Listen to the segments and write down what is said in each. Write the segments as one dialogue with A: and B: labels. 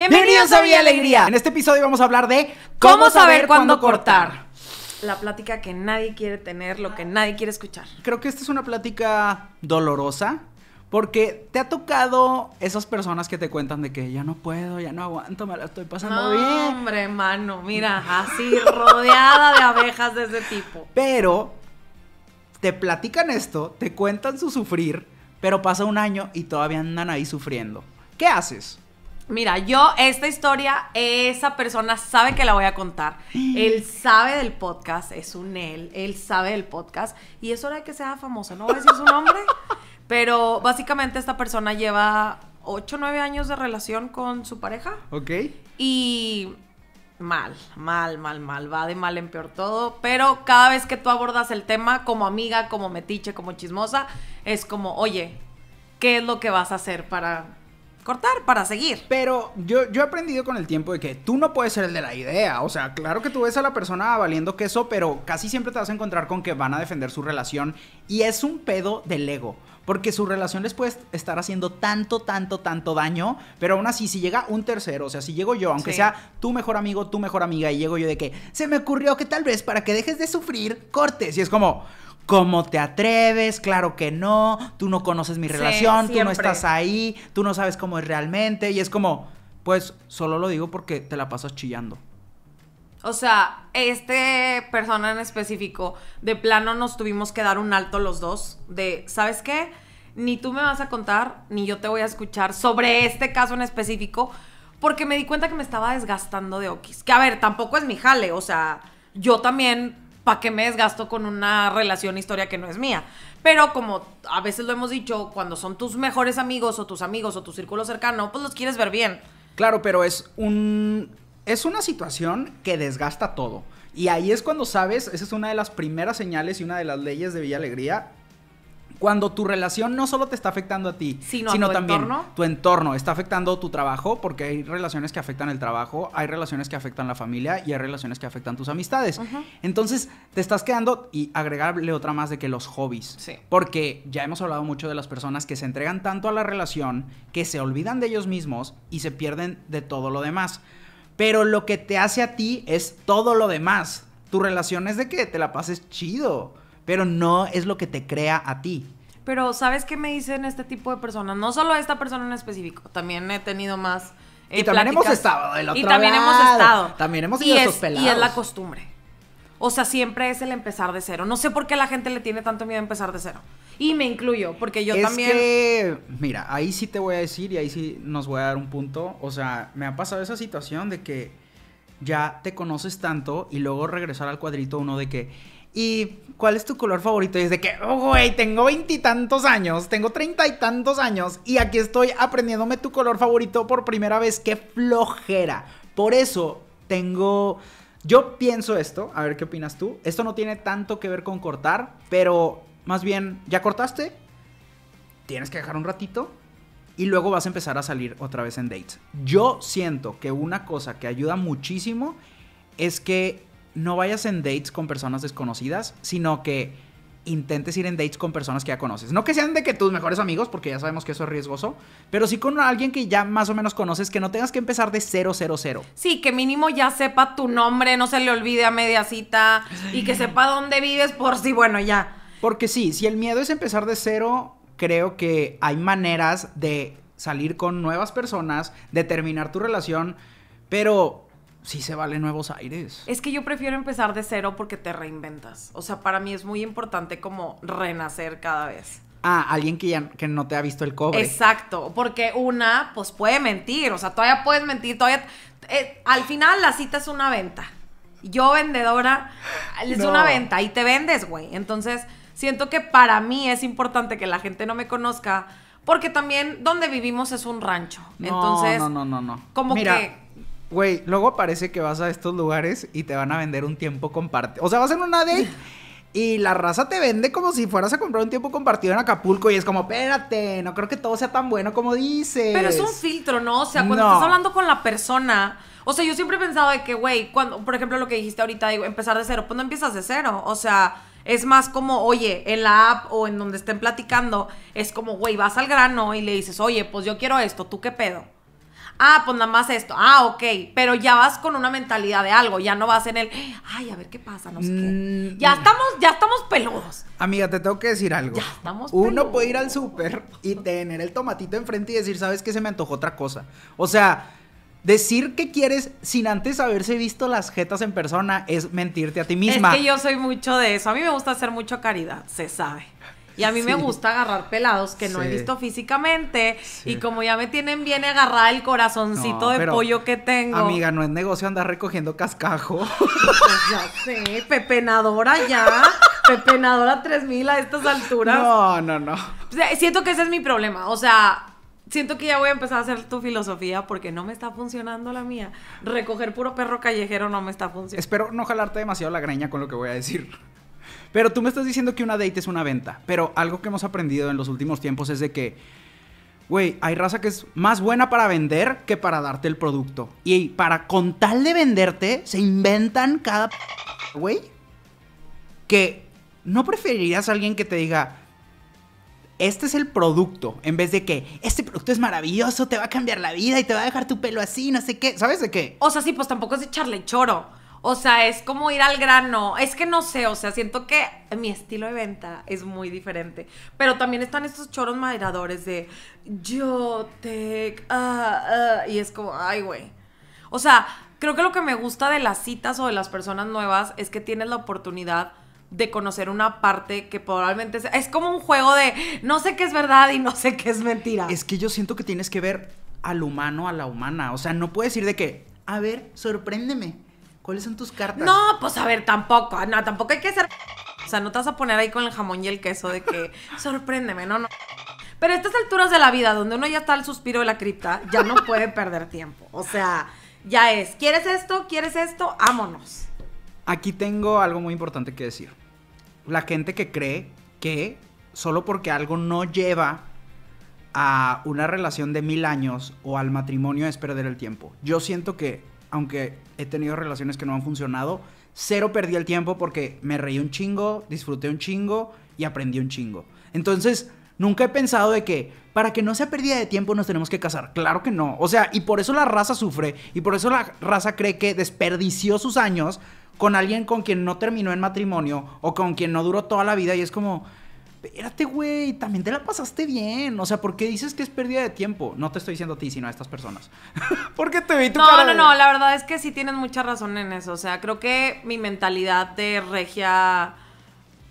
A: Bienvenidos a Vía Alegría. En
B: este episodio vamos a hablar de cómo, saber, cuándo cortar?
A: La plática que nadie quiere tener, lo que nadie quiere escuchar. Creo que esta es una plática
B: dolorosa porque te ha tocado esas personas que te cuentan de que ya no puedo, ya no
A: aguanto, me la estoy pasando bien. Hombre, mano, mira, así rodeada de abejas de ese tipo.
B: Pero te platican esto, te cuentan su sufrir, pero pasa un año y todavía andan ahí sufriendo. ¿Qué haces?
A: Mira, yo esta historia, esa persona sabe que la voy a contar. Él sabe del podcast, es un él, él sabe del podcast y es hora de que sea famoso. No voy a decir su nombre, pero básicamente esta persona lleva 8 o 9 años de relación con su pareja. Ok. Y mal, mal, mal, mal, va de mal en peor todo, pero cada vez que tú abordas el tema como amiga, como metiche, como chismosa, es como, oye, ¿qué es lo que vas a hacer para cortar para seguir. Pero yo,
B: yo he aprendido con el tiempo de que tú no puedes ser el de la idea. O sea, claro que tú ves a la persona valiendo queso, pero casi siempre te vas a encontrar con que van a defender su relación. Y es un pedo del ego. Porque su relación les puede estar haciendo tanto, tanto, tanto daño. Pero aún así, si llega un tercero, o sea, si llego yo, aunque sea tu mejor amigo, tu mejor amiga, y llego yo de que se me ocurrió que tal vez para que dejes de sufrir, cortes. Y es como. ¿Cómo te atreves? Claro que no, tú no conoces mi relación, tú no estás ahí, tú no sabes cómo es realmente. Y es como, pues solo lo digo porque te la pasas chillando.
A: O sea, este persona en específico, de plano nos tuvimos que dar un alto los dos de, ¿sabes qué? Ni tú me vas a contar, ni yo te voy a escuchar sobre este caso en específico, porque me di cuenta que me estaba desgastando de Okis. Que a ver, tampoco es mi jale, o sea, yo también ¿para qué me desgasto con una relación, historia que no es mía? Pero como a veces lo hemos dicho, cuando son tus mejores amigos o tus amigos o tu círculo cercano, pues los quieres ver bien. Claro, pero
B: es un es una situación que desgasta todo. Y ahí es cuando sabes, esa es una de las primeras señales y una de las leyes de Villa Alegría, cuando tu relación no solo te está afectando a ti, sino, también tu entorno está afectando tu trabajo, porque hay relaciones que afectan el trabajo, hay relaciones que afectan la familia y hay relaciones que afectan tus amistades. Entonces, te estás quedando y agregarle otra más de que los hobbies. Porque ya hemos hablado mucho de las personas que se entregan tanto a la relación que se olvidan de ellos mismos y se pierden de todo lo demás. Pero lo que te hace a ti es todo lo demás. Tu relación es de que te la pases chido pero no es lo que te crea a ti.
A: Pero, ¿sabes qué me dicen este tipo de personas? No solo a esta persona en específico, también he tenido más. Eh, y también hemos estado del otro Y también hemos estado. También hemos ido a es, Y es la costumbre. O sea, siempre es el empezar de cero. No sé por qué la gente le tiene tanto miedo a empezar de cero. Y me incluyo, porque yo es también.
B: Que, mira, ahí sí te voy a decir y ahí sí nos voy a dar un punto. O sea, me ha pasado esa situación de que ya te conoces tanto y luego regresar al cuadrito uno de que ¿Y cuál es tu color favorito? Y es de que, oh, güey, tengo veintitantos años, tengo treinta y tantos años y aquí estoy aprendiéndome tu color favorito por primera vez. ¡Qué flojera! Por eso tengo... Yo pienso esto, a ver qué opinas tú. Esto no tiene tanto que ver con cortar, pero más bien, ¿ya cortaste? Tienes que dejar un ratito y luego vas a empezar a salir otra vez en dates. Yo siento que una cosa que ayuda muchísimo es que no vayas en dates con personas desconocidas, sino que intentes ir en dates con personas que ya conoces. No que sean de que tus mejores amigos, porque ya sabemos que eso es riesgoso, pero sí con alguien que ya más o menos conoces, que no tengas que empezar de cero, cero, cero.
A: Sí, que mínimo ya sepa tu nombre, no se le olvide a media cita y que sepa dónde vives por si, bueno, ya. Porque
B: sí, si el miedo es empezar de cero, creo que hay maneras de salir con nuevas personas, de terminar tu relación, pero sí se vale nuevos aires.
A: Es que yo prefiero empezar de cero porque te reinventas. O sea, para mí es muy importante como renacer cada vez.
B: Ah, alguien que ya que no te ha visto el cobre.
A: Exacto, porque una, pues puede mentir, o sea, todavía puedes mentir, todavía... Eh, al final la cita es una venta. Yo vendedora, es una venta y te vendes, güey. Entonces, siento que para mí es importante que la gente no me conozca, porque también donde vivimos es un rancho. Entonces, no,
B: no, no, no. Como que Güey, luego parece que vas a estos lugares y te van a vender un tiempo compartido. O sea, vas en una date y la raza te vende como si fueras a comprar un tiempo compartido en Acapulco y es como, espérate, no creo que todo sea tan bueno como dices. Pero es un
A: filtro, ¿no? O sea, cuando estás hablando con la persona. O sea, yo siempre he pensado de que, güey, cuando, por ejemplo, lo que dijiste ahorita, digo, empezar de cero, pues no empiezas de cero. O sea, es más como, oye, en la app o en donde estén platicando, es como, güey, vas al grano y le dices, oye, pues yo quiero esto, ¿tú qué pedo? ah, pues nada más esto, ah, ok, pero ya vas con una mentalidad de algo, ya no vas en el, ay, a ver qué pasa, no sé
B: mm,
A: Ya mm. estamos, ya estamos peludos.
B: Amiga, te tengo que decir algo. Ya estamos peludos. Uno puede ir al súper y tener el tomatito enfrente y decir, ¿sabes qué? Se me antojó otra cosa. O sea, Decir que quieres sin antes haberse visto las jetas en persona es mentirte a ti misma. Es que yo
A: soy mucho de eso. A mí me gusta hacer mucho caridad, se sabe. Y a mí me gusta agarrar pelados que no he visto físicamente. Y como ya me tienen bien agarrada el corazoncito de pollo que tengo. Amiga,
B: no es negocio andar recogiendo cascajo.
A: Pues ya sé, pepenadora ya. pepenadora 3000 a estas alturas. No, no, no. Siento que ese es mi problema. O sea, siento que ya voy a empezar a hacer tu filosofía porque no me está funcionando la mía. Recoger puro perro callejero no me está funcionando.
B: Espero no jalarte demasiado la greña con lo que voy a decir. Pero tú me estás diciendo que una date es una venta. Pero algo que hemos aprendido en los últimos tiempos es de que, güey, hay raza que es más buena para vender que para darte el producto. Y para con tal de venderte, se inventan cada... Güey, que no preferirías a alguien que te diga, este es el producto, en vez de que este producto es maravilloso, te va a cambiar la vida y te va a dejar tu pelo así, no sé
A: qué, ¿sabes de qué? O sea, sí, pues tampoco es echarle choro. O sea, es como ir al grano. Es que no sé, o sea, siento que mi estilo de venta es muy diferente. Pero también están estos choros maderadores de yo te... Ah, ah, y es como, ay, güey. O sea, creo que lo que me gusta de las citas o de las personas nuevas es que tienes la oportunidad de conocer una parte que probablemente es como un juego de no sé qué es verdad
B: y no sé qué es mentira. Es que yo siento que tienes que ver al humano, a la humana. O sea, no puedes ir de que, a ver, sorpréndeme. ¿Cuáles son tus cartas? No, pues a ver,
A: tampoco. No, tampoco hay que ser. O sea, no te vas a poner ahí con el jamón y el queso de que sorpréndeme, no, no. Pero a estas alturas de la vida, donde uno ya está al suspiro de la cripta, ya no puede perder tiempo. O sea, ya es. ¿Quieres esto? ¿Quieres esto? Ámonos.
B: Aquí tengo algo muy importante que decir. La gente que cree que solo porque algo no lleva a una relación de mil años o al matrimonio es perder el tiempo. Yo siento que aunque he tenido relaciones que no han funcionado, cero perdí el tiempo porque me reí un chingo, disfruté un chingo y aprendí un chingo. Entonces, nunca he pensado de que para que no sea pérdida de tiempo nos tenemos que casar. Claro que no. O sea, y por eso la raza sufre y por eso la raza cree que desperdició sus años con alguien con quien no terminó en matrimonio o con quien no duró toda la vida y es como espérate, güey, también te la pasaste bien. O sea, ¿por qué dices que es pérdida de tiempo? No te estoy diciendo a ti, sino a estas personas. Porque te vi
A: tu no, cara No, no, no, la verdad es que sí tienes mucha razón en eso. O sea, creo que mi mentalidad de regia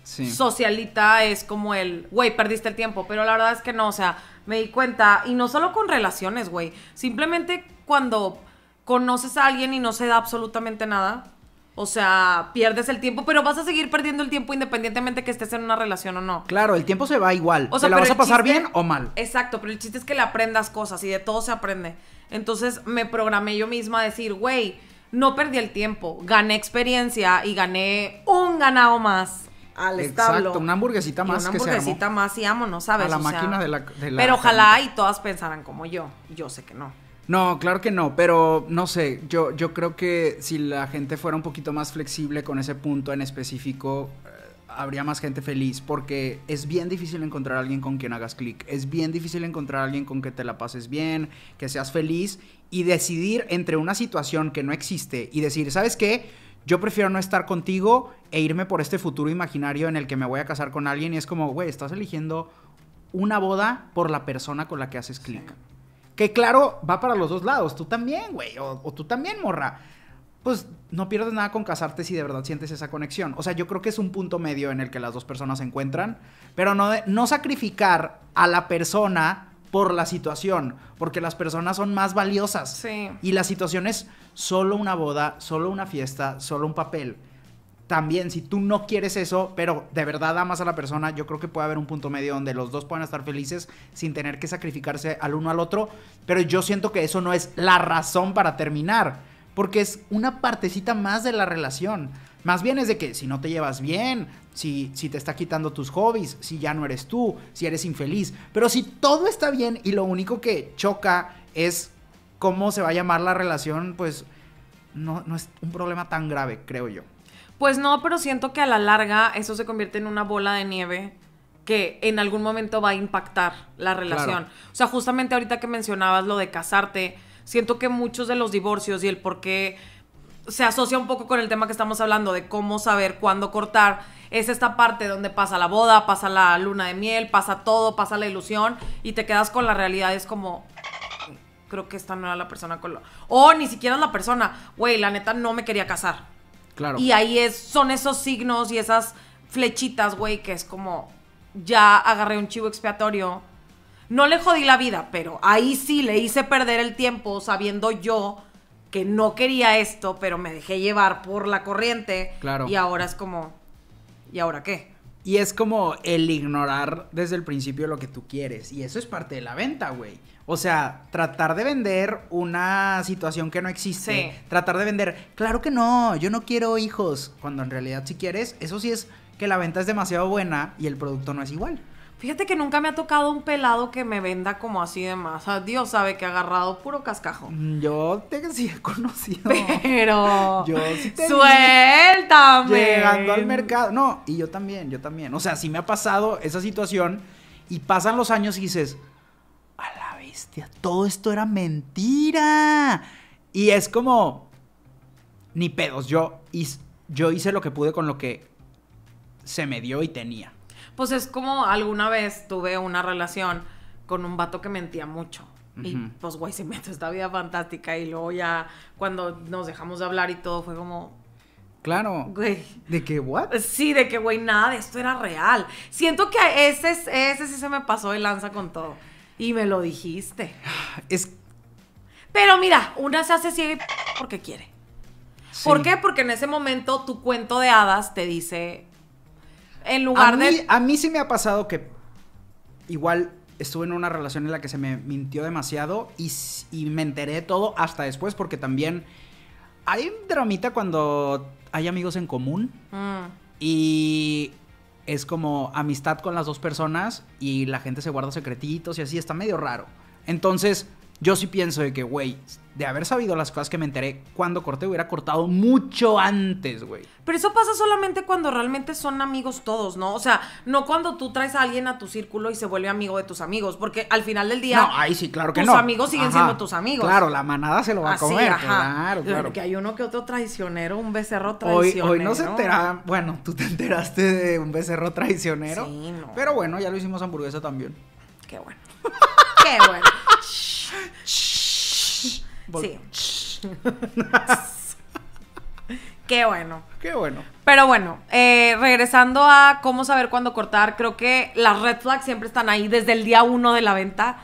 A: socialita es como el, güey, perdiste el tiempo. Pero la verdad es que no, o sea, me di cuenta, y no solo con relaciones, güey. Simplemente cuando conoces a alguien y no se da absolutamente nada, o sea, pierdes el tiempo, pero vas a seguir perdiendo el tiempo independientemente que estés en una relación o no.
B: Claro, el tiempo se va igual. O sea, ¿Te la vas a pasar bien o mal?
A: Exacto, pero el chiste es que le aprendas cosas y de todo se aprende. Entonces me programé yo misma a decir, güey, no perdí el tiempo, gané experiencia y gané un ganado más al Exacto, una hamburguesita más. una hamburguesita más y amo, no ¿sabes? A la máquina de, la, de la, Pero ojalá y todas pensaran como yo. Yo sé que no.
B: No, claro que no, pero no sé, yo, yo creo que si la gente fuera un poquito más flexible con ese punto en específico, eh, habría más gente feliz, porque es bien difícil encontrar a alguien con quien hagas clic, es bien difícil encontrar a alguien con que te la pases bien, que seas feliz, y decidir entre una situación que no existe y decir, ¿sabes qué? Yo prefiero no estar contigo e irme por este futuro imaginario en el que me voy a casar con alguien y es como, güey, estás eligiendo una boda por la persona con la que haces clic. Que claro, va para los dos lados. Tú también, güey. O, tú también, morra. Pues no pierdes nada con casarte si de verdad sientes esa conexión. O sea, yo creo que es un punto medio en el que las dos personas se encuentran. Pero no, no sacrificar a la persona por la situación. Porque las personas son más valiosas. Sí. Y la situación es solo una boda, solo una fiesta, solo un papel también si tú no quieres eso, pero de verdad amas a la persona, yo creo que puede haber un punto medio donde los dos puedan estar felices sin tener que sacrificarse al uno al otro, pero yo siento que eso no es la razón para terminar, porque es una partecita más de la relación. Más bien es de que si no te llevas bien, si, si te está quitando tus hobbies, si ya no eres tú, si eres infeliz, pero si todo está bien y lo único que choca es cómo se va a llamar la relación, pues no es un problema tan grave, creo yo.
A: Pues no, pero siento que a la larga eso se convierte en una bola de nieve que en algún momento va a impactar la relación. O sea, justamente ahorita que mencionabas lo de casarte, siento que muchos de los divorcios y el por qué se asocia un poco con el tema que estamos hablando de cómo saber cuándo cortar, es esta parte donde pasa la boda, pasa la luna de miel, pasa todo, pasa la ilusión y te quedas con la realidad, es como creo que esta no era la persona con lo... O ni siquiera la persona, güey, la neta no me quería casar. Y ahí es, son esos signos y esas flechitas, güey, que es como, ya agarré un chivo expiatorio. No le jodí la vida, pero ahí sí le hice perder el tiempo sabiendo yo que no quería esto, pero me dejé llevar por la corriente. Claro. Y ahora es como, ¿y ahora qué?
B: Y es como el ignorar desde el principio lo que tú quieres. Y eso es parte de la venta, güey. O sea, tratar de vender una situación que no existe. Tratar de vender, claro que no, yo no quiero hijos. Cuando en realidad si quieres, eso sí es que la venta es demasiado buena y el producto no es igual.
A: Fíjate que nunca me ha tocado un pelado que me venda como así de más. Dios sabe que ha agarrado puro cascajo. Mm, yo te sí he conocido. Pero. Yo sí te Suéltame. Llegando al
B: mercado. No, y yo también, yo también. O sea, sí me ha pasado esa situación. Y pasan los años y dices. A la bestia, todo esto era mentira. Y es como. Ni pedos. Yo, yo hice lo que pude con lo que se me dio y tenía.
A: Pues es como alguna vez tuve una relación con un vato que mentía mucho. Y pues, güey, se metió esta vida fantástica. Y luego ya, cuando nos dejamos de hablar y todo, fue como.
B: Claro. ¿De qué, what?
A: Sí, de que, güey, nada esto era real. Siento que ese, ese sí se me pasó de lanza con todo. Y me lo dijiste. Es. Pero mira, una se hace ciega porque quiere. ¿Por qué? Porque en ese momento tu cuento de hadas te dice en lugar a de. Mí,
B: a mí sí me ha pasado que igual estuve en una relación en la que se me mintió demasiado y, me enteré todo hasta después porque también hay un dramita cuando hay amigos en común mm. y es como amistad con las dos personas y la gente se guarda secretitos y así está medio raro. Entonces, yo sí pienso de que, güey, de haber sabido las cosas que me enteré cuando corté, hubiera cortado mucho antes, güey.
A: Pero eso pasa solamente cuando realmente son amigos todos, ¿no? O sea, no cuando tú traes a alguien a tu círculo y se vuelve amigo de tus amigos, porque al final del día. No, ay,
B: sí, claro que tus no. Tus amigos siguen siendo tus amigos. Claro, la manada se lo va a comer. Ajá. Claro, claro. Porque
A: hay uno que otro traicionero, un becerro traicionero. Hoy, no se enteraba.
B: Bueno, tú te enteraste de un becerro traicionero. Sí, no. Pero bueno, ya lo hicimos hamburguesa también.
A: Qué bueno. Qué bueno. Sí. Qué bueno. Qué bueno. Pero bueno, eh, regresando a cómo saber cuándo cortar, creo que las red flags siempre están ahí desde el día uno de la venta.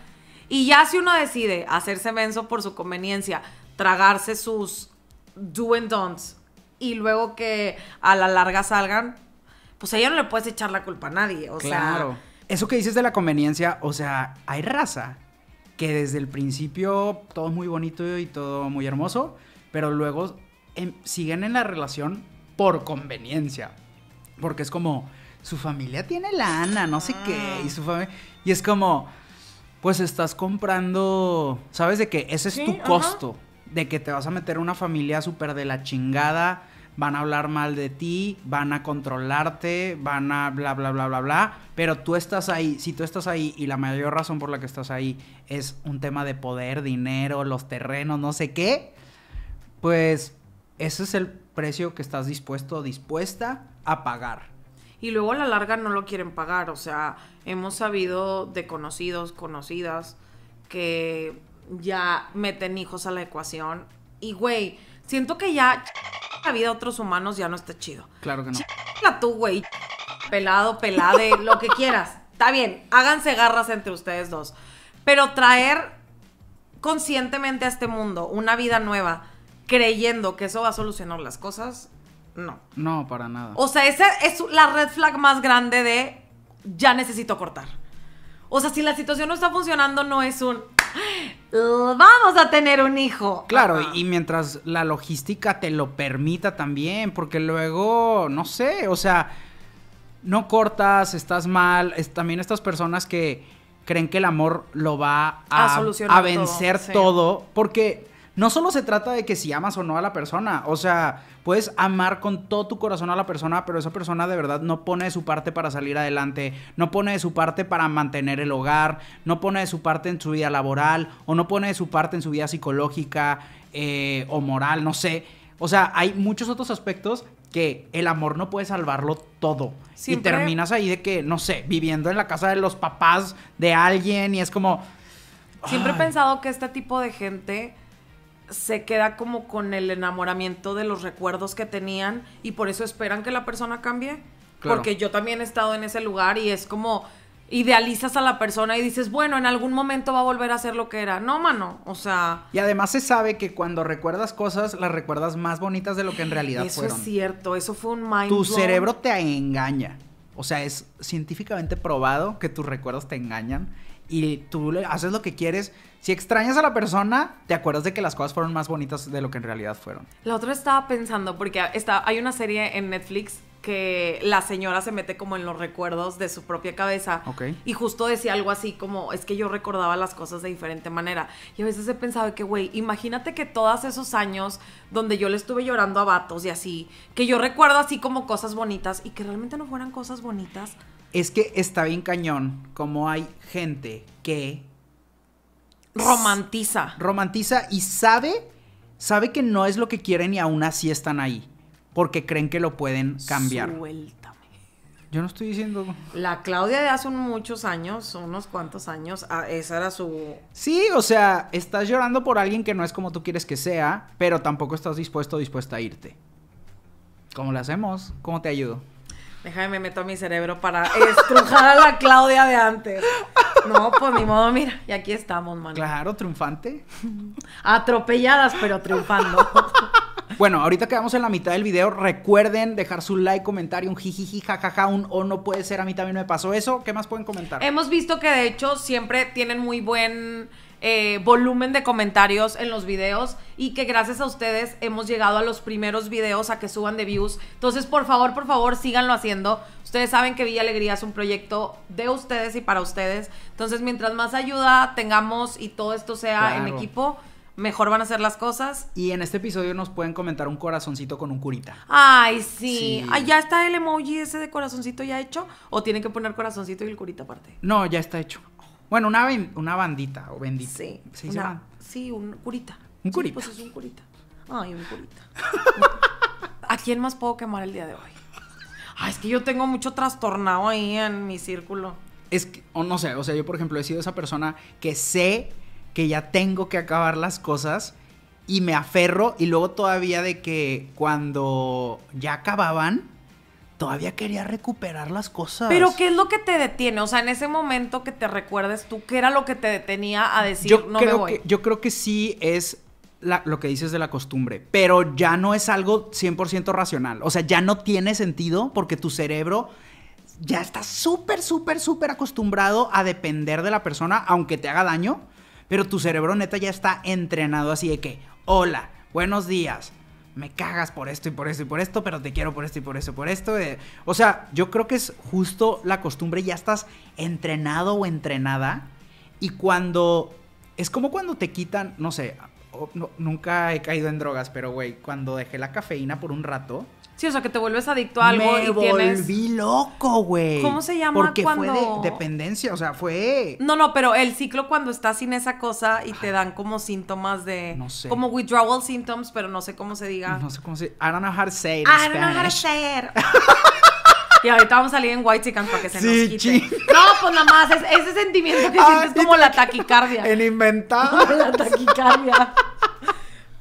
A: Y ya si uno decide hacerse menso por su conveniencia, tragarse sus do and don'ts y luego que a la larga salgan, pues a ella no le puedes echar la culpa a nadie. claro.
B: Eso que dices de la conveniencia, o sea, hay raza que desde el principio todo muy bonito y todo muy hermoso, pero luego em, siguen en la relación por conveniencia. Porque es como, su familia tiene lana, no sé qué, ah. y su familia... Y es como, pues estás comprando, ¿sabes de qué? Ese es tu costo, de que te vas a meter una familia súper de la chingada van a hablar mal de ti, van a controlarte, van a bla, bla, bla, bla, bla, pero tú estás ahí, si tú estás ahí y la mayor razón por la que estás ahí es un tema de poder, dinero, los terrenos, no sé qué, pues ese es el precio que estás dispuesto, dispuesta a
A: pagar. Y luego a la larga no lo quieren pagar, o sea, hemos sabido de conocidos, conocidas, que ya meten hijos a la ecuación y, güey, siento que ya la vida de otros humanos ya no está chido. Claro que no. La tú, güey. Pelado, pelade, lo que quieras. Está bien, háganse garras entre ustedes dos. Pero traer conscientemente a este mundo una vida nueva creyendo que eso va a solucionar las cosas, no.
B: No, para nada. O
A: sea, esa es la red flag más grande de ya necesito cortar. O sea, si la situación no está funcionando, no es un vamos a tener un hijo.
B: Claro, y mientras la logística te lo permita también, porque luego, no sé, o sea, no cortas, estás mal, también estas personas que creen que el amor lo va a, vencer todo porque no solo se trata de que si amas o no a la persona, o sea, puedes amar con todo tu corazón a la persona, pero esa persona de verdad no pone de su parte para salir adelante, no pone de su parte para mantener el hogar, no pone de su parte en su vida laboral, o no pone de su parte en su vida psicológica eh, o moral, no sé. O sea, hay muchos otros aspectos que el amor no puede salvarlo todo. Y terminas ahí de que, no sé, viviendo en la casa de los papás de alguien y es como...
A: Siempre he pensado que este tipo de gente se queda como con el enamoramiento de los recuerdos que tenían y por eso esperan que la persona cambie. Porque yo también he estado en ese lugar y es como idealizas a la persona y dices, bueno, en algún momento va a volver a ser lo que era. No, mano, o sea...
B: Y además se sabe que cuando recuerdas cosas, las recuerdas más bonitas de lo que en realidad eso fueron. Eso es
A: cierto, eso fue un mind Tu cerebro te
B: engaña. O sea, es científicamente probado que tus recuerdos te engañan y tú le haces lo que quieres. Si extrañas a la persona, te acuerdas de que las cosas fueron más bonitas de lo que en realidad fueron.
A: La otra estaba pensando, porque está, hay una serie en Netflix que la señora se mete como en los recuerdos de su propia cabeza. Y justo decía algo así como, es que yo recordaba las cosas de diferente manera. Y a veces he pensado que, güey, imagínate que todos esos años donde yo le estuve llorando a vatos y así, que yo recuerdo así como cosas bonitas y que realmente no fueran cosas bonitas
B: es que está bien cañón como hay gente que romantiza. Romantiza y sabe, sabe que no es lo que quieren y aún así están ahí. Porque creen que lo pueden cambiar. Suéltame. Yo no estoy diciendo.
A: La Claudia de hace muchos años, unos cuantos años, ah, esa era su.
B: Sí, o sea, estás llorando por alguien que no es como tú quieres que sea, pero tampoco estás dispuesto o dispuesta a irte. ¿Cómo lo hacemos? ¿Cómo te ayudo?
A: Déjame, me meto a mi cerebro para estrujar a la Claudia de antes. No, pues ni modo, mira, y aquí estamos, man. Claro, triunfante. Atropelladas, pero triunfando.
B: Bueno, ahorita quedamos en la mitad del video. Recuerden dejar su like, comentario, un jijiji, jajaja, un o no puede ser, a mí también me pasó eso. ¿Qué más pueden comentar?
A: Hemos visto que de hecho siempre tienen muy buen eh, volumen de comentarios en los videos y que gracias a ustedes hemos llegado a los primeros videos a que suban de views. Entonces, por favor, por favor, síganlo haciendo. Ustedes saben que Villa Alegría es un proyecto de ustedes y para ustedes. Entonces, mientras más ayuda tengamos y todo esto sea en equipo, mejor van a ser las cosas. Y en
B: este episodio nos pueden comentar un corazoncito con un curita.
A: Ay, sí. Ah, ¿Ya está el emoji ese de corazoncito ya hecho? ¿O tienen que poner corazoncito y el curita aparte?
B: No, ya está hecho. Bueno, una, bandita o bendita. Sí,
A: sí un curita. Un curita. pues es un curita. Ay, un curita. ¿A quién más puedo quemar el día de hoy? Ay, es que yo tengo mucho trastornado ahí en mi círculo.
B: Es que, o no sé, o sea, yo por ejemplo he sido esa persona que sé que ya tengo que acabar las cosas y me aferro y luego todavía de que cuando ya acababan, todavía quería recuperar las cosas. Pero
A: ¿qué es lo que te detiene? O sea, en ese momento que te recuerdes tú, ¿qué era lo que te detenía a decir no creo me voy?
B: yo creo que sí es lo que dices de la costumbre, pero ya no es algo 100% racional. O sea, ya no tiene sentido porque tu cerebro ya está súper, súper, súper acostumbrado a depender de la persona, aunque te haga daño, pero tu cerebro neta ya está entrenado así de que, hola, buenos días, me cagas por esto y por esto y por esto, pero te quiero por esto y por eso, y por esto. Eh. o sea, yo creo que es justo la costumbre, ya estás entrenado o entrenada. Y cuando... Es como cuando te quitan, no sé, nunca he caído en drogas, pero güey, cuando dejé la cafeína por un rato,
A: Sí, o sea, que te vuelves adicto a algo y tienes... volví
B: loco, güey. ¿Cómo se llama Porque fue de dependencia, o sea, fue...
A: No, no, pero el ciclo cuando estás sin esa cosa y te dan como síntomas de... No sé. Como withdrawal symptoms, pero no sé cómo se diga. No sé cómo se... I don't know how to say it don't know how to say it. Y ahorita vamos a salir en White Chicken para que se nos quite. ching. No, pues nada más, es, ese sentimiento que ah, sientes como la taquicardia. En inventado. la taquicardia.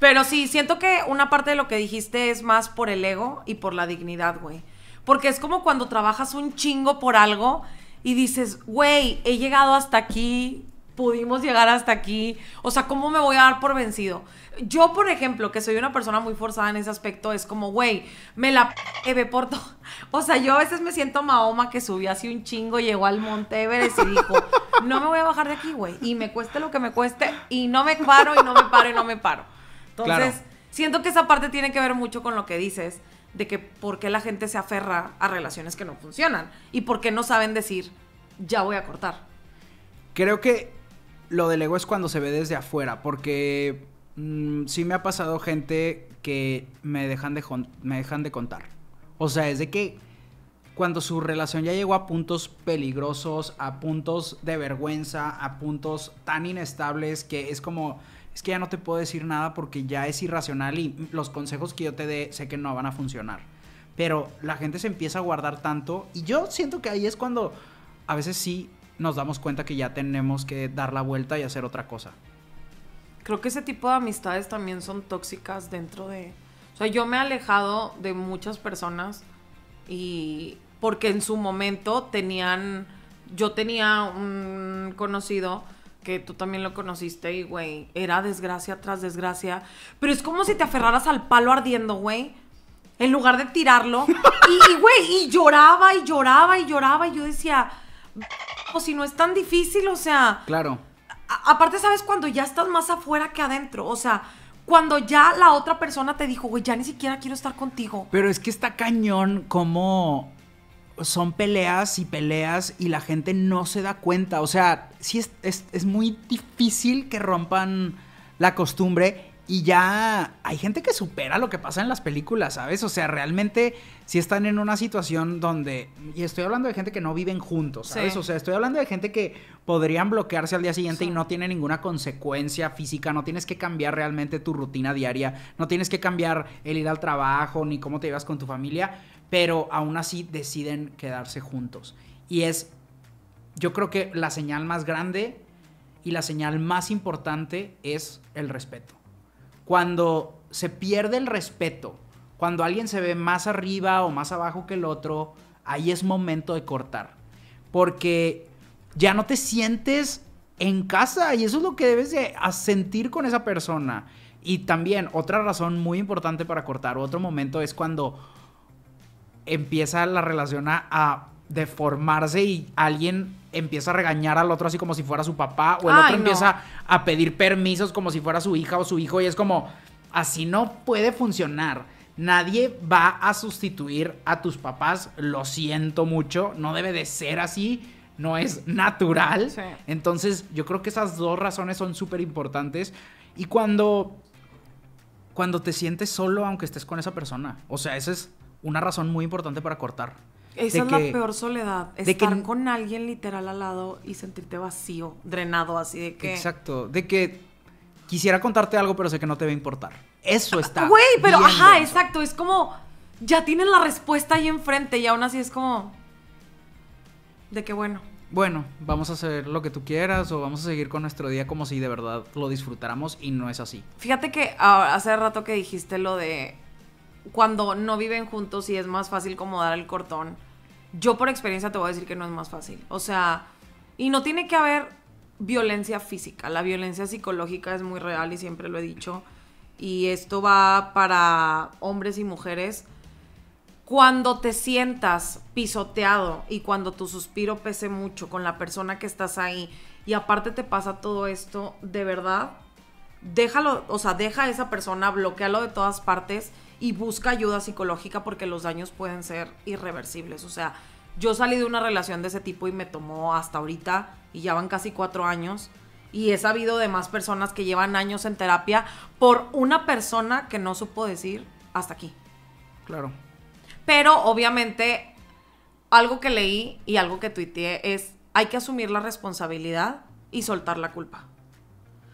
A: Pero sí, siento que una parte de lo que dijiste es más por el ego y por la dignidad, güey. Porque es como cuando trabajas un chingo por algo y dices, güey, he llegado hasta aquí, pudimos llegar hasta aquí. O sea, ¿cómo me voy a dar por vencido? Yo, por ejemplo, que soy una persona muy forzada en ese aspecto, es como, güey, me la ve por todo. O sea, yo a veces me siento Mahoma que subió así un chingo, llegó al Monte Everest y dijo, no me voy a bajar de aquí, güey. Y me cueste lo que me cueste, y no me paro, y no me paro, y no me paro. Entonces, siento que esa parte tiene que ver mucho con lo que dices, de que por qué la gente se aferra a relaciones que no funcionan y por qué no saben decir, ya voy a cortar.
B: Creo que lo del ego es cuando se ve desde afuera, porque mm, sí me ha pasado gente que me dejan, de, me dejan de contar. O sea, es de que cuando su relación ya llegó a puntos peligrosos, a puntos de vergüenza, a puntos tan inestables que es como es que ya no te puedo decir nada porque ya es irracional y los consejos que yo te dé sé que no van a funcionar. Pero la gente se empieza a guardar tanto y yo siento que ahí es cuando a veces sí nos damos cuenta que ya tenemos que dar la vuelta y hacer otra cosa.
A: Creo que ese tipo de amistades también son tóxicas dentro de... O sea, yo me he alejado de muchas personas y porque en su momento tenían... Yo tenía un conocido que tú también lo conociste y, güey, era desgracia tras desgracia. Pero es como si te aferraras al palo ardiendo, güey. En lugar de tirarlo. Y, güey, y, lloraba y lloraba y lloraba. Y yo decía, o si no es tan difícil, o sea. Claro. aparte, ¿sabes? Cuando ya estás más afuera que adentro. O sea, cuando ya la otra persona te dijo, güey, ya ni siquiera quiero estar contigo.
B: Pero es que está cañón como son peleas y peleas y la gente no se da cuenta. O sea, sí es, muy difícil que rompan la costumbre y ya hay gente que supera lo que pasa en las películas, ¿sabes? O sea, realmente si están en una situación donde... Y estoy hablando de gente que no viven juntos, ¿sabes? O sea, estoy hablando de gente que podrían bloquearse al día siguiente y no tiene ninguna consecuencia física, no tienes que cambiar realmente tu rutina diaria, no tienes que cambiar el ir al trabajo ni cómo te llevas con tu familia pero aún así deciden quedarse juntos. Y es, yo creo que la señal más grande y la señal más importante es el respeto. Cuando se pierde el respeto, cuando alguien se ve más arriba o más abajo que el otro, ahí es momento de cortar. Porque ya no te sientes en casa y eso es lo que debes de sentir con esa persona. Y también otra razón muy importante para cortar, otro momento es cuando empieza la relación a, deformarse y alguien empieza a regañar al otro así como si fuera su papá o el otro empieza a pedir permisos como si fuera su hija o su hijo y es como así no puede funcionar. Nadie va a sustituir a tus papás, lo siento mucho, no debe de ser así, no es natural. Entonces yo creo que esas dos razones son súper importantes y cuando, cuando te sientes solo aunque estés con esa persona, o sea, ese es una razón muy importante para cortar. Esa es la peor
A: soledad, estar con alguien literal al lado y sentirte vacío, drenado, así de que...
B: Exacto, de que quisiera contarte algo, pero sé que no te va a importar. Eso está... Ah, güey, pero ajá,
A: exacto, es como... Ya tienes la respuesta ahí enfrente y aún así es como... De que bueno.
B: Bueno, vamos a hacer lo que tú quieras o vamos a seguir con nuestro día como si de verdad lo disfrutáramos y no es así.
A: Fíjate que ah, hace rato que dijiste lo de cuando no viven juntos y es más fácil como dar el cortón, yo por experiencia te voy a decir que no es más fácil. O sea, y no tiene que haber violencia física, la violencia psicológica es muy real y siempre lo he dicho. Y esto va para hombres y mujeres. Cuando te sientas pisoteado y cuando tu suspiro pese mucho con la persona que estás ahí y aparte te pasa todo esto, de verdad, déjalo, o sea, deja a esa persona, bloquealo de todas partes y busca ayuda psicológica porque los daños pueden ser irreversibles. O sea, yo salí de una relación de ese tipo y me tomó hasta ahorita y ya van casi cuatro años. Y he sabido de más personas que llevan años en terapia por una persona que no supo decir hasta aquí. Claro. Pero obviamente algo que leí y algo que tuiteé es hay que asumir la responsabilidad y soltar la culpa.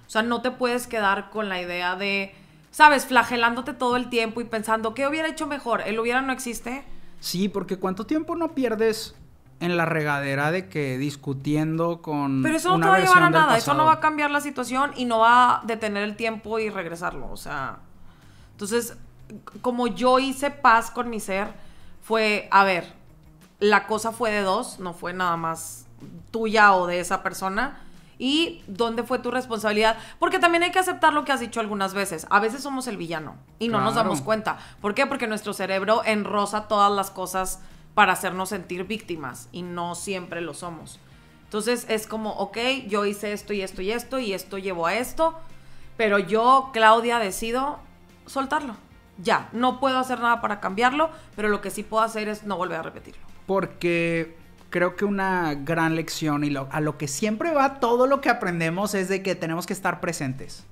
A: O sea, no te puedes quedar con la idea de ¿sabes? Flagelándote todo el tiempo y pensando, ¿qué hubiera hecho mejor? ¿El hubiera no existe?
B: Sí, porque ¿cuánto tiempo no pierdes en la regadera de que discutiendo con. Pero eso no te va a llevar a nada, eso no va a
A: cambiar la situación y no va a detener el tiempo y regresarlo, o sea. Entonces, como yo hice paz con mi ser, fue, a ver, la cosa fue de dos, no fue nada más tuya o de esa persona y dónde fue tu responsabilidad. Porque también hay que aceptar lo que has dicho algunas veces. A veces somos el villano y no nos damos cuenta. ¿Por qué? Porque nuestro cerebro enrosa todas las cosas para hacernos sentir víctimas y no siempre lo somos. Entonces es como, ok, yo hice esto y esto y esto y esto llevó a esto, pero yo, Claudia, decido soltarlo. Ya, no puedo hacer nada para cambiarlo, pero lo que sí puedo hacer es no volver a repetirlo.
B: Porque creo que una gran lección y a lo que siempre va todo lo que aprendemos es de que tenemos que estar presentes.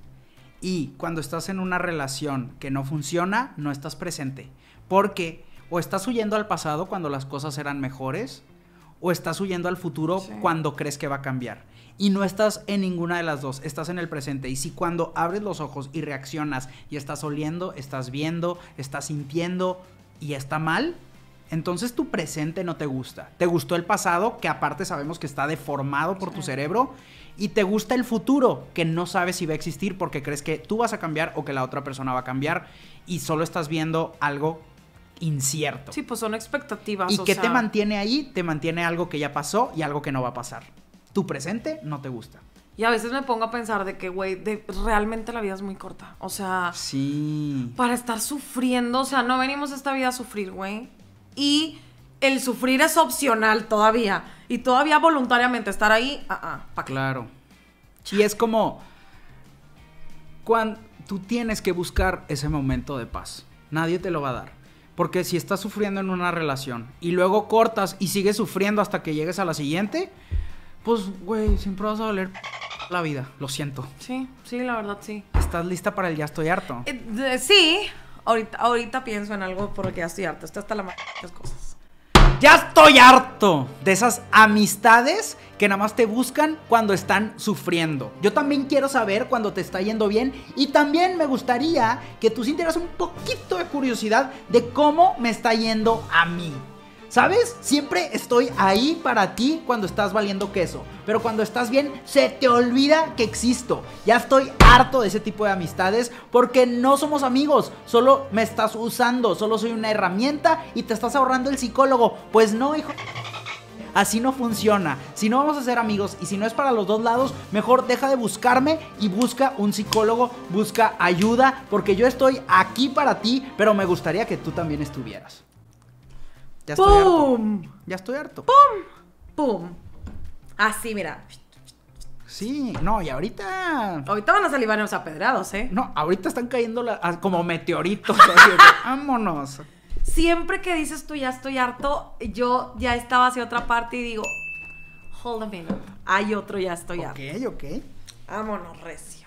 B: Y cuando estás en una relación que no funciona, no estás presente. Porque o estás huyendo al pasado cuando las cosas eran mejores, o estás huyendo al futuro cuando crees que va a cambiar. Y no estás en ninguna de las dos, estás en el presente. Y si cuando abres los ojos y reaccionas y estás oliendo, estás viendo, estás sintiendo y está mal, entonces tu presente no te gusta. Te gustó el pasado, que aparte sabemos que está deformado por tu cerebro, y te gusta el futuro, que no sabes si va a existir porque crees que tú vas a cambiar o que la otra persona va a cambiar, y solo estás viendo algo incierto. Sí, pues son expectativas. ¿Y que qué te mantiene ahí? Te mantiene algo que ya pasó y algo que no va a pasar. Tu presente no te gusta.
A: Y a veces me pongo a pensar de que, güey, realmente la vida es muy corta. O sea, sí. Para estar sufriendo, o sea, no venimos esta vida a sufrir, güey y el sufrir es opcional todavía. Y todavía voluntariamente estar ahí, ah,
B: ah Claro. Y es como cuando tú tienes que buscar ese momento de paz. Nadie te lo va a dar. Porque si estás sufriendo en una relación y luego cortas y sigues sufriendo hasta que llegues a la siguiente, pues, güey, siempre vas a doler la vida. Lo siento.
A: Sí, sí, la verdad, sí.
B: ¿Estás lista para el ya estoy harto?
A: Eh, sí. Ahorita, pienso en algo porque ya estoy harto. estoy hasta la las cosas. Ya
B: estoy harto de esas amistades que nada más te buscan cuando están sufriendo. Yo también quiero saber cuando te está yendo bien y también me gustaría que tú sintieras un poquito de curiosidad de cómo me está yendo a mí. ¿Sabes? Siempre estoy ahí para ti cuando estás valiendo queso. Pero cuando estás bien, se te olvida que existo. Ya estoy harto de ese tipo de amistades porque no somos amigos. Solo me estás usando. Solo soy una herramienta y te estás ahorrando el psicólogo. Pues no, hijo. Así no funciona. Si no vamos a ser amigos y si no es para los dos lados, mejor deja de buscarme y busca un psicólogo, busca ayuda, porque yo estoy aquí para ti, pero me gustaría que tú también estuvieras. Ya ¡Pum! Ya estoy harto. ¡Pum!
A: ¡Pum! Así, ah, mira.
B: Sí, no, y ahorita. Ahorita van a salir varios apedrados, ¿eh? No, ahorita están cayendo ah, como meteoritos. vámonos.
A: Siempre que dices tú ya estoy harto, yo ya estaba hacia otra parte y digo, hold a minute. Hay otro ya estoy okay, harto. Ok, ok. Vámonos, recio.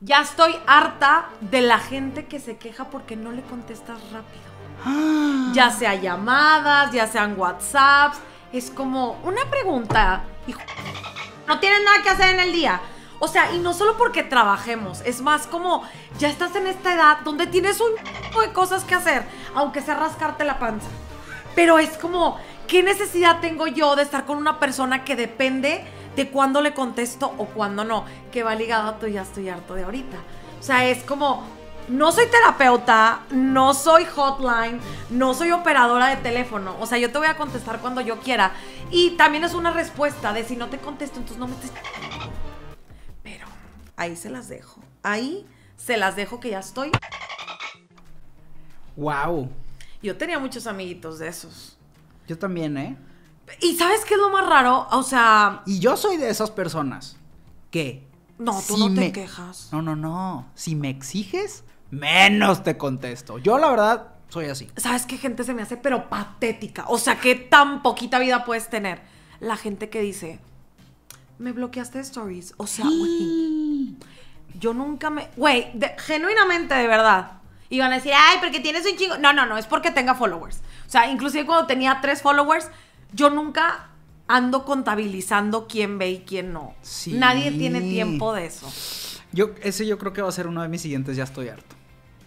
A: Ya estoy harta de la gente que se queja porque no le contestas rápido. Ya sea llamadas, ya sean WhatsApps. Es como una pregunta. no tienen nada que hacer en el día. O sea, y no solo porque trabajemos, es más como ya estás en esta edad donde tienes un poco de cosas que hacer, aunque sea rascarte la panza. Pero es como, ¿qué necesidad tengo yo de estar con una persona que depende de cuándo le contesto o cuándo no? Que va ligado a tu ya estoy harto de ahorita. O sea, es como, no soy terapeuta, no soy hotline, no soy operadora de teléfono. O sea, yo te voy a contestar cuando yo quiera. Y también es una respuesta de si no te contesto, entonces no me Pero ahí se las dejo. Ahí se las dejo que ya estoy. Wow. Yo tenía muchos amiguitos de esos.
B: Yo también, ¿eh? ¿Y sabes qué es lo más raro? O sea... Y yo soy de esas personas que...
A: No, tú no te quejas.
B: No, no, no. Si me exiges, menos te contesto. Yo la verdad soy así.
A: ¿Sabes qué gente se me hace pero patética? O sea, qué tan poquita vida puedes tener. La gente que dice, "Me bloqueaste stories." O sea, güey, yo nunca me, güey, genuinamente de verdad. Y a decir, "Ay, porque tienes un chingo." No, no, no, es porque tenga followers. O sea, inclusive cuando tenía tres followers, yo nunca ando contabilizando quién ve y quién no. Sí. Nadie tiene tiempo de eso.
B: Yo, ese yo creo que va a ser uno de mis siguientes, ya estoy harto.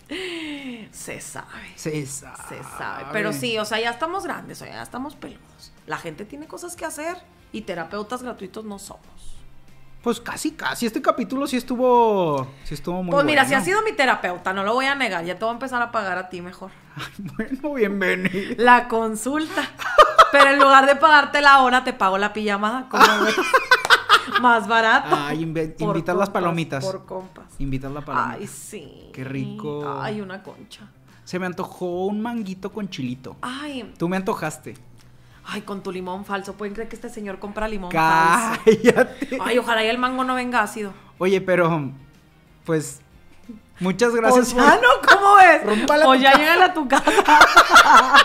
A: Se sabe.
B: Se sabe. Se sabe. Pero sí,
A: o sea, ya estamos grandes, o sea, ya estamos peludos. La gente tiene cosas que hacer y terapeutas gratuitos no somos.
B: Pues casi, casi. Este capítulo sí estuvo, sí estuvo muy Pues mira, si has sido
A: mi terapeuta, no lo voy a negar. Ya te voy a empezar a pagar a ti mejor. bueno, bienvenido. La consulta. Pero en lugar de pagarte la hora, te pago la pijamada. ¿Cómo más barato.
B: Ay, invitar las palomitas. Por compas. Invitar la palomita. Ay,
A: sí. Qué rico. Ay, una concha.
B: Se me antojó un manguito con chilito. Ay. Tú me antojaste.
A: Ay, con tu limón falso. ¿Pueden creer que este señor compra limón Cállate. falso? Ay, ojalá y el mango no venga ácido.
B: Oye, pero, pues, muchas gracias. por... no, ¿cómo ves? o ya llega a tu casa.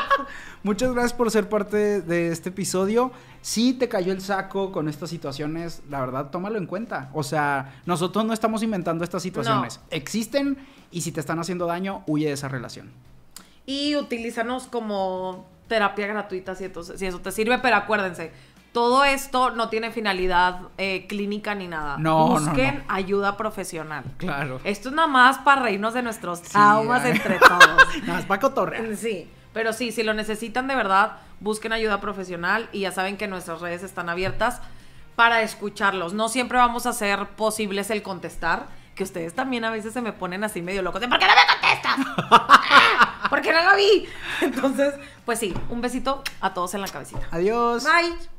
B: Muchas gracias por ser parte de este episodio. Si te cayó el saco con estas situaciones, la verdad, tómalo en cuenta. O sea, nosotros no estamos inventando estas situaciones. Existen y si te están haciendo daño, huye de esa relación.
A: Y utilízanos como terapia gratuita si, si eso te sirve, pero acuérdense, todo esto no tiene finalidad eh, clínica ni nada. No, Busquen ayuda profesional. Claro. Esto es nada más para reírnos de nuestros traumas entre todos. nada más para cotorrear. Sí. Pero sí, si lo necesitan de verdad, busquen ayuda profesional y ya saben que nuestras redes están abiertas para escucharlos. No siempre vamos a ser posibles el contestar, que ustedes también a veces se me ponen así medio locos ¿por qué no me contestas? porque no lo vi? Entonces, pues sí, un besito a todos en la cabecita. Adiós. Bye.